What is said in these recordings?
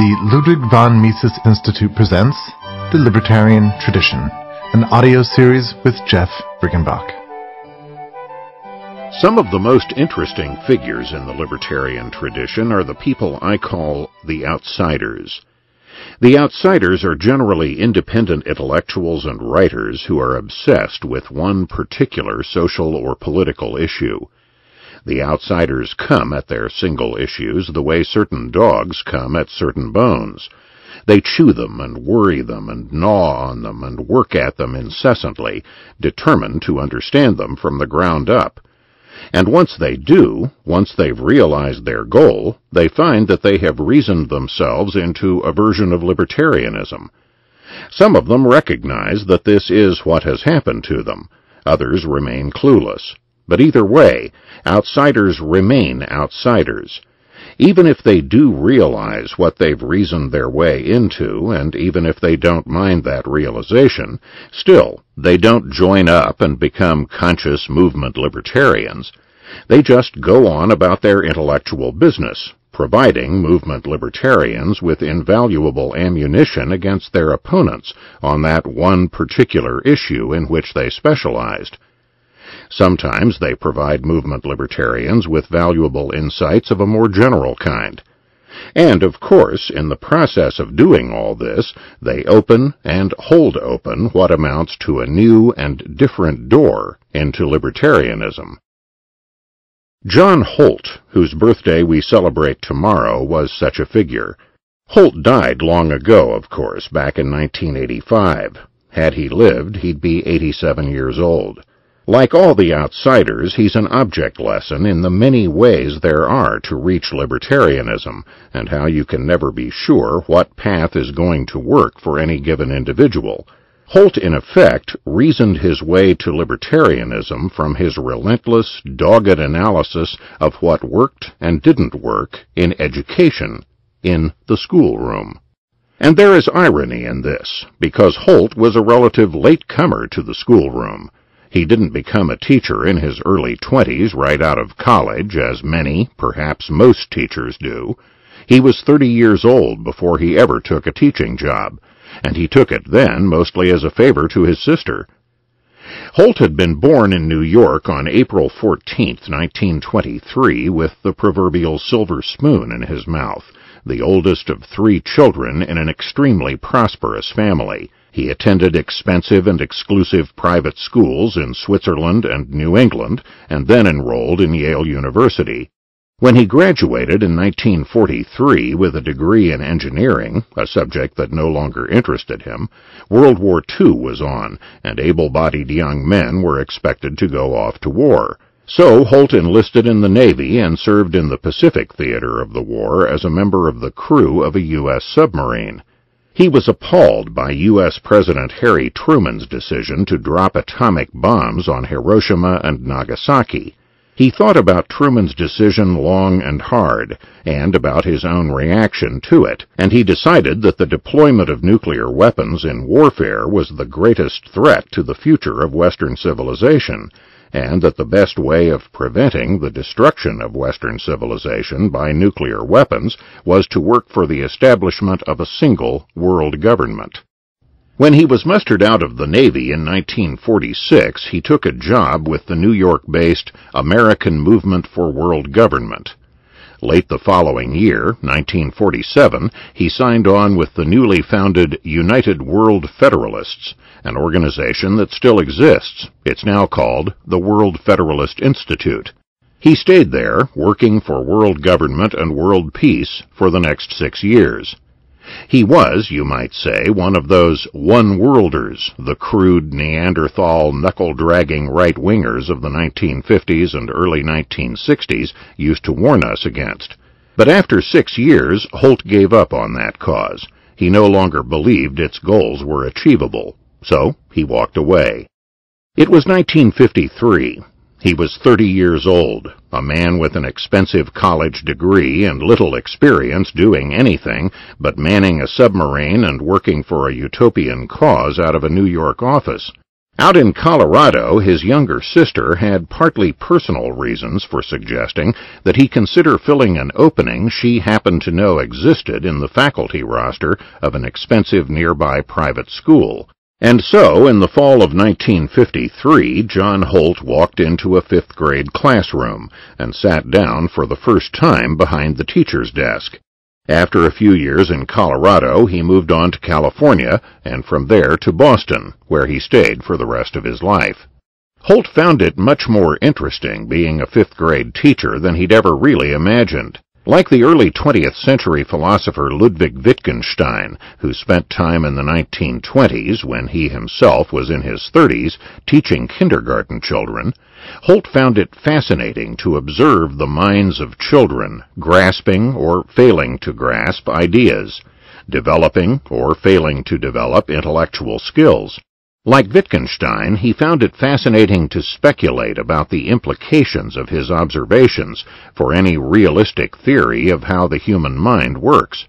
The Ludwig von Mises Institute presents The Libertarian Tradition, an audio series with Jeff Briggenbach. Some of the most interesting figures in the libertarian tradition are the people I call the outsiders. The outsiders are generally independent intellectuals and writers who are obsessed with one particular social or political issue. The outsiders come at their single issues the way certain dogs come at certain bones. They chew them and worry them and gnaw on them and work at them incessantly, determined to understand them from the ground up. And once they do, once they've realized their goal, they find that they have reasoned themselves into a version of libertarianism. Some of them recognize that this is what has happened to them. Others remain clueless. But either way, outsiders remain outsiders. Even if they do realize what they've reasoned their way into, and even if they don't mind that realization, still, they don't join up and become conscious movement libertarians. They just go on about their intellectual business, providing movement libertarians with invaluable ammunition against their opponents on that one particular issue in which they specialized. Sometimes they provide movement libertarians with valuable insights of a more general kind. And of course, in the process of doing all this, they open and hold open what amounts to a new and different door into libertarianism. John Holt, whose birthday we celebrate tomorrow, was such a figure. Holt died long ago, of course, back in 1985. Had he lived, he'd be 87 years old. Like all the outsiders, he's an object lesson in the many ways there are to reach libertarianism and how you can never be sure what path is going to work for any given individual. Holt, in effect, reasoned his way to libertarianism from his relentless, dogged analysis of what worked and didn't work in education in the schoolroom. And there is irony in this, because Holt was a relative latecomer to the schoolroom. He didn't become a teacher in his early 20s right out of college, as many, perhaps most teachers do. He was 30 years old before he ever took a teaching job, and he took it then mostly as a favor to his sister. Holt had been born in New York on April 14, 1923, with the proverbial silver spoon in his mouth, the oldest of three children in an extremely prosperous family. He attended expensive and exclusive private schools in Switzerland and New England, and then enrolled in Yale University. When he graduated in 1943 with a degree in engineering, a subject that no longer interested him, World War II was on, and able-bodied young men were expected to go off to war. So Holt enlisted in the Navy and served in the Pacific theater of the war as a member of the crew of a U.S. submarine. He was appalled by U.S. President Harry Truman's decision to drop atomic bombs on Hiroshima and Nagasaki. He thought about Truman's decision long and hard, and about his own reaction to it, and he decided that the deployment of nuclear weapons in warfare was the greatest threat to the future of Western civilization, and that the best way of preventing the destruction of Western civilization by nuclear weapons was to work for the establishment of a single world government. When he was mustered out of the Navy in 1946, he took a job with the New York-based American Movement for World Government, Late the following year, 1947, he signed on with the newly founded United World Federalists, an organization that still exists. It's now called the World Federalist Institute. He stayed there, working for world government and world peace, for the next six years. He was, you might say, one of those one-worlders, the crude Neanderthal knuckle-dragging right-wingers of the 1950s and early 1960s used to warn us against. But after six years, Holt gave up on that cause. He no longer believed its goals were achievable, so he walked away. It was 1953, he was 30 years old, a man with an expensive college degree and little experience doing anything but manning a submarine and working for a utopian cause out of a New York office. Out in Colorado, his younger sister had partly personal reasons for suggesting that he consider filling an opening she happened to know existed in the faculty roster of an expensive nearby private school. And so, in the fall of 1953, John Holt walked into a fifth grade classroom and sat down for the first time behind the teacher's desk. After a few years in Colorado, he moved on to California and from there to Boston, where he stayed for the rest of his life. Holt found it much more interesting being a fifth grade teacher than he'd ever really imagined. Like the early 20th century philosopher Ludwig Wittgenstein, who spent time in the 1920s when he himself was in his 30s teaching kindergarten children, Holt found it fascinating to observe the minds of children grasping or failing to grasp ideas, developing or failing to develop intellectual skills, like Wittgenstein, he found it fascinating to speculate about the implications of his observations for any realistic theory of how the human mind works.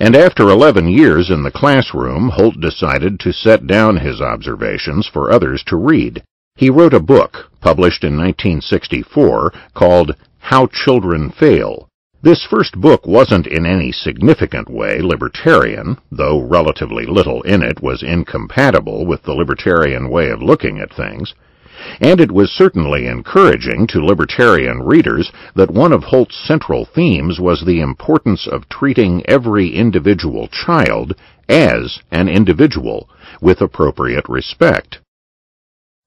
And after 11 years in the classroom, Holt decided to set down his observations for others to read. He wrote a book, published in 1964, called How Children Fail this first book wasn't in any significant way libertarian, though relatively little in it was incompatible with the libertarian way of looking at things, and it was certainly encouraging to libertarian readers that one of Holt's central themes was the importance of treating every individual child as an individual with appropriate respect.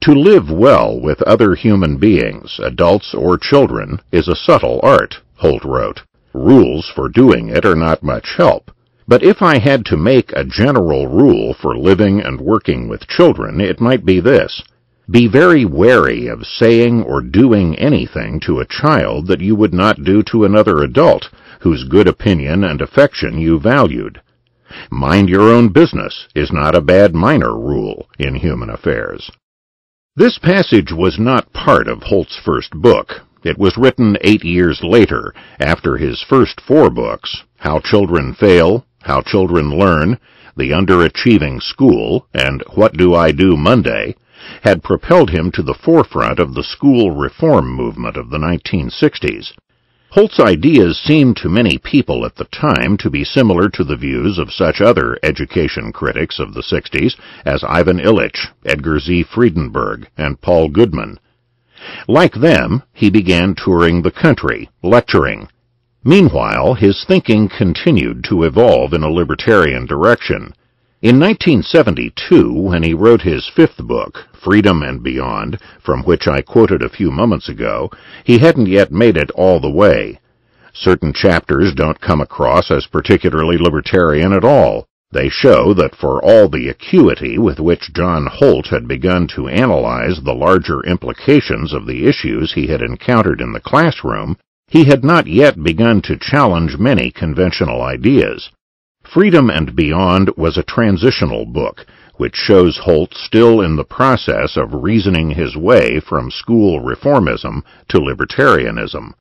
To live well with other human beings, adults or children, is a subtle art Holt wrote. Rules for doing it are not much help. But if I had to make a general rule for living and working with children, it might be this. Be very wary of saying or doing anything to a child that you would not do to another adult whose good opinion and affection you valued. Mind your own business is not a bad minor rule in human affairs. This passage was not part of Holt's first book, it was written eight years later, after his first four books, How Children Fail, How Children Learn, The Underachieving School, and What Do I Do Monday, had propelled him to the forefront of the school reform movement of the 1960s. Holt's ideas seemed to many people at the time to be similar to the views of such other education critics of the 60s as Ivan Illich, Edgar Z. Friedenberg, and Paul Goodman. Like them, he began touring the country, lecturing. Meanwhile, his thinking continued to evolve in a libertarian direction. In 1972, when he wrote his fifth book, Freedom and Beyond, from which I quoted a few moments ago, he hadn't yet made it all the way. Certain chapters don't come across as particularly libertarian at all. They show that for all the acuity with which John Holt had begun to analyze the larger implications of the issues he had encountered in the classroom, he had not yet begun to challenge many conventional ideas. Freedom and Beyond was a transitional book, which shows Holt still in the process of reasoning his way from school reformism to libertarianism.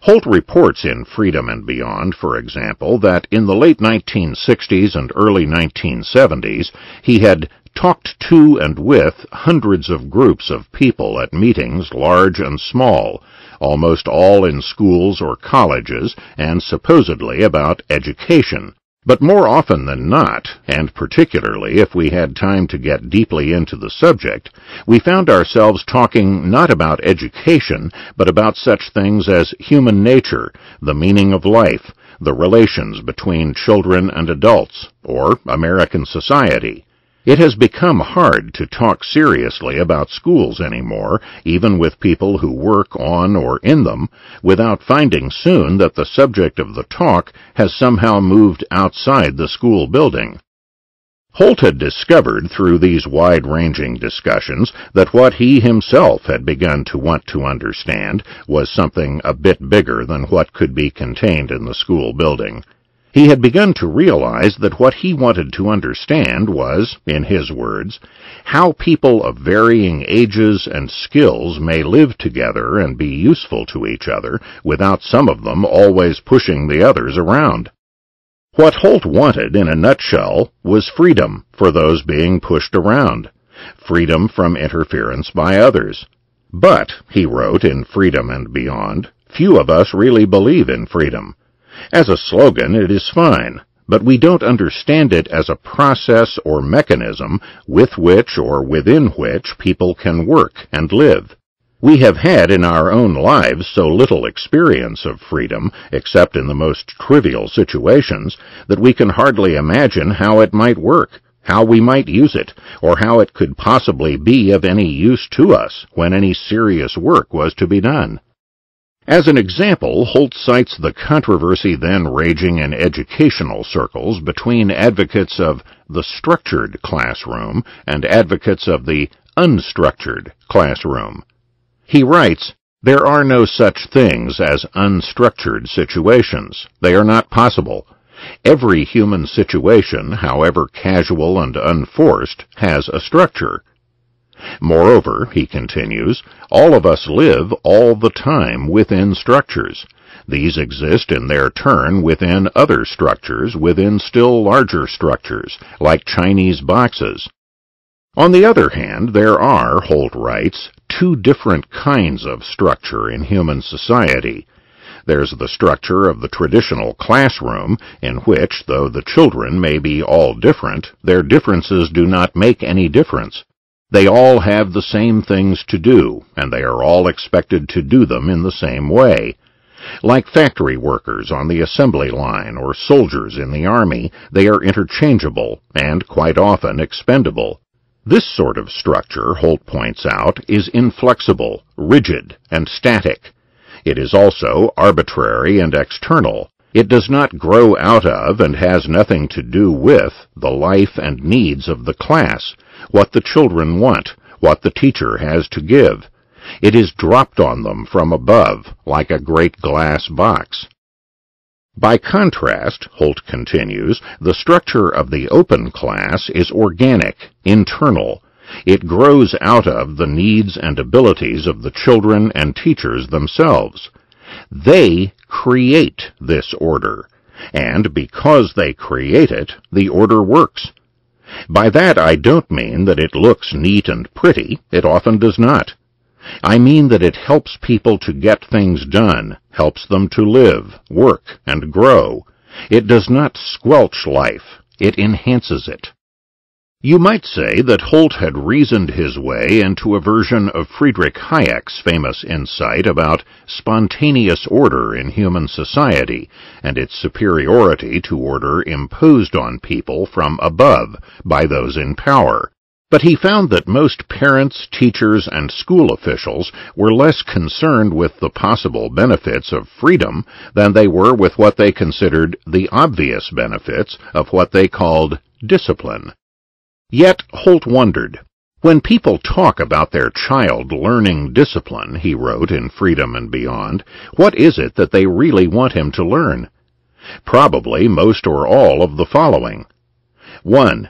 Holt reports in Freedom and Beyond, for example, that in the late 1960s and early 1970s, he had talked to and with hundreds of groups of people at meetings, large and small, almost all in schools or colleges, and supposedly about education. But more often than not, and particularly if we had time to get deeply into the subject, we found ourselves talking not about education, but about such things as human nature, the meaning of life, the relations between children and adults, or American society. It has become hard to talk seriously about schools anymore, even with people who work on or in them, without finding soon that the subject of the talk has somehow moved outside the school building. Holt had discovered through these wide ranging discussions that what he himself had begun to want to understand was something a bit bigger than what could be contained in the school building. He had begun to realize that what he wanted to understand was, in his words, how people of varying ages and skills may live together and be useful to each other without some of them always pushing the others around. What Holt wanted, in a nutshell, was freedom for those being pushed around, freedom from interference by others. But, he wrote in Freedom and Beyond, few of us really believe in freedom. As a slogan, it is fine, but we don't understand it as a process or mechanism with which or within which people can work and live. We have had in our own lives so little experience of freedom, except in the most trivial situations, that we can hardly imagine how it might work, how we might use it, or how it could possibly be of any use to us when any serious work was to be done. As an example, Holt cites the controversy then raging in educational circles between advocates of the structured classroom and advocates of the unstructured classroom. He writes, There are no such things as unstructured situations. They are not possible. Every human situation, however casual and unforced, has a structure. Moreover, he continues, all of us live all the time within structures. These exist in their turn within other structures, within still larger structures, like Chinese boxes. On the other hand, there are, Holt writes, two different kinds of structure in human society. There's the structure of the traditional classroom, in which, though the children may be all different, their differences do not make any difference. They all have the same things to do, and they are all expected to do them in the same way. Like factory workers on the assembly line or soldiers in the army, they are interchangeable and quite often expendable. This sort of structure, Holt points out, is inflexible, rigid, and static. It is also arbitrary and external. It does not grow out of and has nothing to do with the life and needs of the class, what the children want, what the teacher has to give. It is dropped on them from above, like a great glass box. By contrast, Holt continues, the structure of the open class is organic, internal. It grows out of the needs and abilities of the children and teachers themselves. They create this order. And because they create it, the order works. By that I don't mean that it looks neat and pretty, it often does not. I mean that it helps people to get things done, helps them to live, work, and grow. It does not squelch life, it enhances it. You might say that Holt had reasoned his way into a version of Friedrich Hayek's famous insight about spontaneous order in human society and its superiority to order imposed on people from above by those in power. But he found that most parents, teachers, and school officials were less concerned with the possible benefits of freedom than they were with what they considered the obvious benefits of what they called discipline. Yet Holt wondered. When people talk about their child learning discipline, he wrote in Freedom and Beyond, what is it that they really want him to learn? Probably most or all of the following. 1.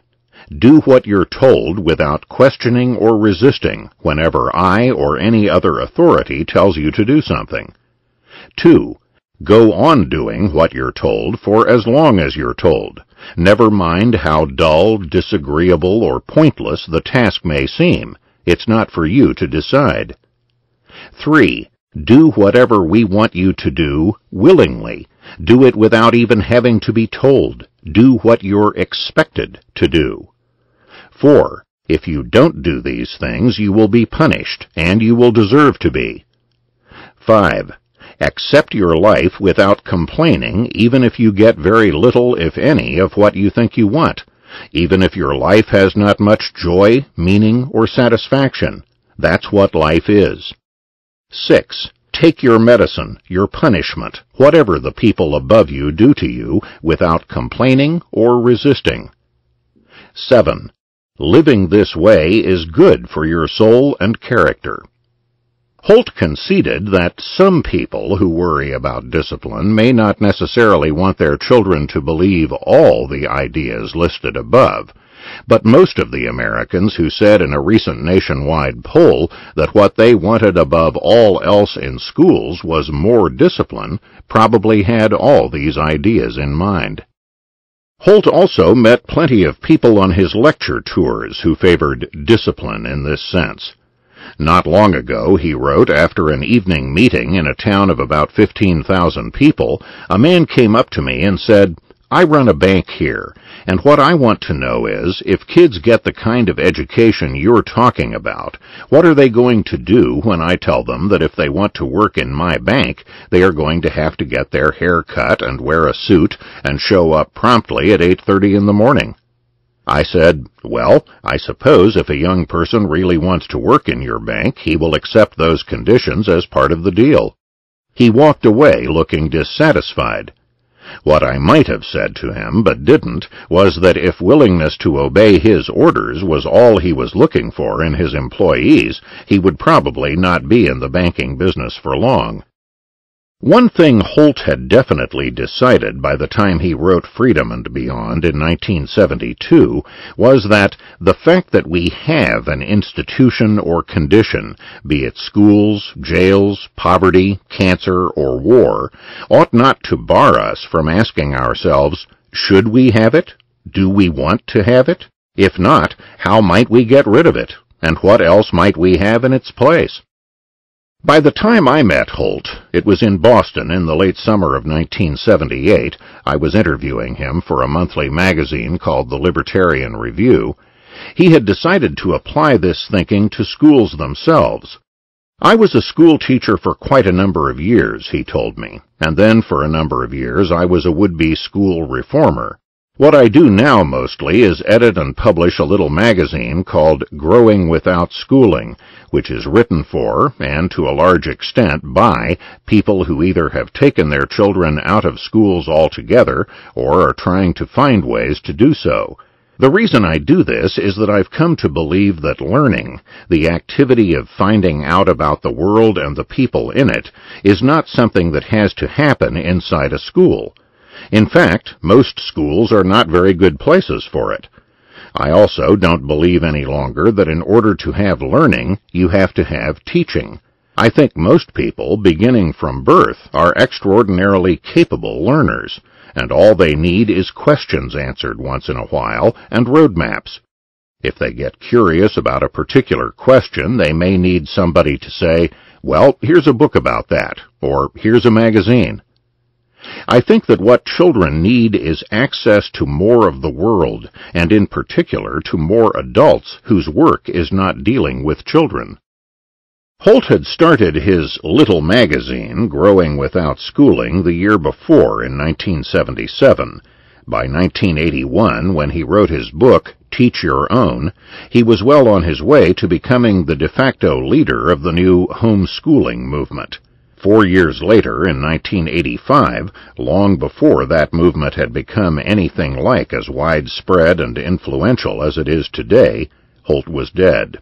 Do what you're told without questioning or resisting whenever I or any other authority tells you to do something. 2. Go on doing what you're told for as long as you're told. Never mind how dull, disagreeable, or pointless the task may seem. It's not for you to decide. 3. Do whatever we want you to do willingly. Do it without even having to be told. Do what you're expected to do. 4. If you don't do these things, you will be punished, and you will deserve to be. 5. Accept your life without complaining, even if you get very little, if any, of what you think you want, even if your life has not much joy, meaning, or satisfaction. That's what life is. 6. Take your medicine, your punishment, whatever the people above you do to you, without complaining or resisting. 7. Living this way is good for your soul and character. Holt conceded that some people who worry about discipline may not necessarily want their children to believe all the ideas listed above, but most of the Americans who said in a recent nationwide poll that what they wanted above all else in schools was more discipline probably had all these ideas in mind. Holt also met plenty of people on his lecture tours who favored discipline in this sense. Not long ago, he wrote, after an evening meeting in a town of about 15,000 people, a man came up to me and said, I run a bank here, and what I want to know is, if kids get the kind of education you're talking about, what are they going to do when I tell them that if they want to work in my bank, they are going to have to get their hair cut and wear a suit and show up promptly at 8.30 in the morning? I said, Well, I suppose if a young person really wants to work in your bank, he will accept those conditions as part of the deal. He walked away looking dissatisfied. What I might have said to him, but didn't, was that if willingness to obey his orders was all he was looking for in his employees, he would probably not be in the banking business for long. One thing Holt had definitely decided by the time he wrote Freedom and Beyond in 1972 was that the fact that we have an institution or condition, be it schools, jails, poverty, cancer, or war, ought not to bar us from asking ourselves, should we have it? Do we want to have it? If not, how might we get rid of it? And what else might we have in its place? By the time I met Holt, it was in Boston in the late summer of 1978. I was interviewing him for a monthly magazine called the Libertarian Review. He had decided to apply this thinking to schools themselves. I was a school teacher for quite a number of years, he told me, and then for a number of years I was a would-be school reformer. What I do now mostly is edit and publish a little magazine called Growing Without Schooling, which is written for, and to a large extent by, people who either have taken their children out of schools altogether or are trying to find ways to do so. The reason I do this is that I've come to believe that learning, the activity of finding out about the world and the people in it, is not something that has to happen inside a school. In fact, most schools are not very good places for it. I also don't believe any longer that in order to have learning, you have to have teaching. I think most people, beginning from birth, are extraordinarily capable learners, and all they need is questions answered once in a while and roadmaps. If they get curious about a particular question, they may need somebody to say, well, here's a book about that, or here's a magazine. I think that what children need is access to more of the world, and in particular to more adults whose work is not dealing with children. Holt had started his little magazine, Growing Without Schooling, the year before in 1977. By 1981, when he wrote his book, Teach Your Own, he was well on his way to becoming the de facto leader of the new homeschooling movement. Four years later, in 1985, long before that movement had become anything like as widespread and influential as it is today, Holt was dead.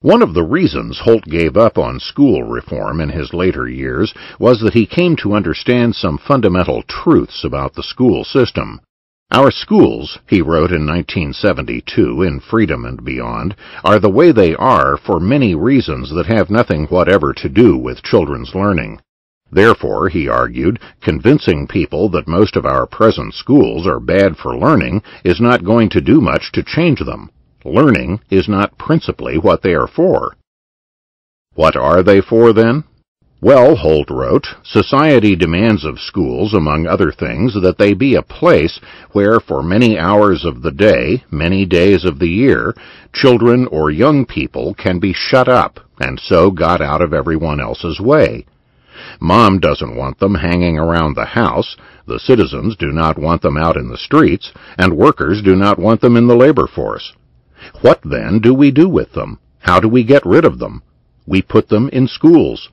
One of the reasons Holt gave up on school reform in his later years was that he came to understand some fundamental truths about the school system. Our schools, he wrote in 1972 in Freedom and Beyond, are the way they are for many reasons that have nothing whatever to do with children's learning. Therefore, he argued, convincing people that most of our present schools are bad for learning is not going to do much to change them. Learning is not principally what they are for. What are they for then? Well, Holt wrote, society demands of schools, among other things, that they be a place where, for many hours of the day, many days of the year, children or young people can be shut up and so got out of everyone else's way. Mom doesn't want them hanging around the house, the citizens do not want them out in the streets, and workers do not want them in the labor force. What then do we do with them? How do we get rid of them? We put them in schools.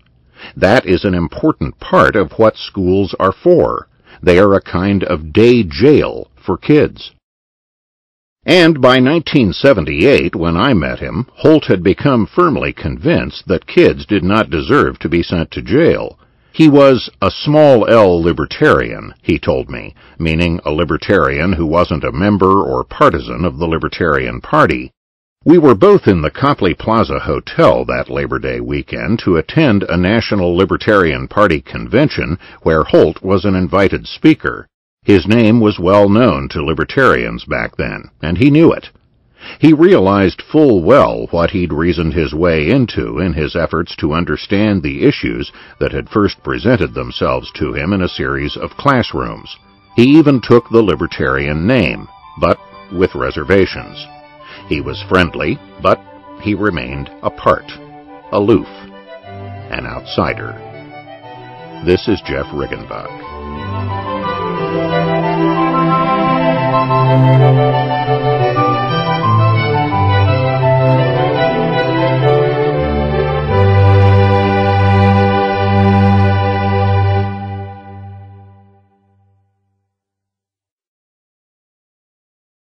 That is an important part of what schools are for. They are a kind of day jail for kids. And by 1978, when I met him, Holt had become firmly convinced that kids did not deserve to be sent to jail. He was a small L libertarian, he told me, meaning a libertarian who wasn't a member or partisan of the Libertarian Party. We were both in the Copley Plaza Hotel that Labor Day weekend to attend a National Libertarian Party convention where Holt was an invited speaker. His name was well known to libertarians back then, and he knew it. He realized full well what he'd reasoned his way into in his efforts to understand the issues that had first presented themselves to him in a series of classrooms. He even took the libertarian name, but with reservations. He was friendly, but he remained apart, aloof, an outsider. This is Jeff Riggenbach.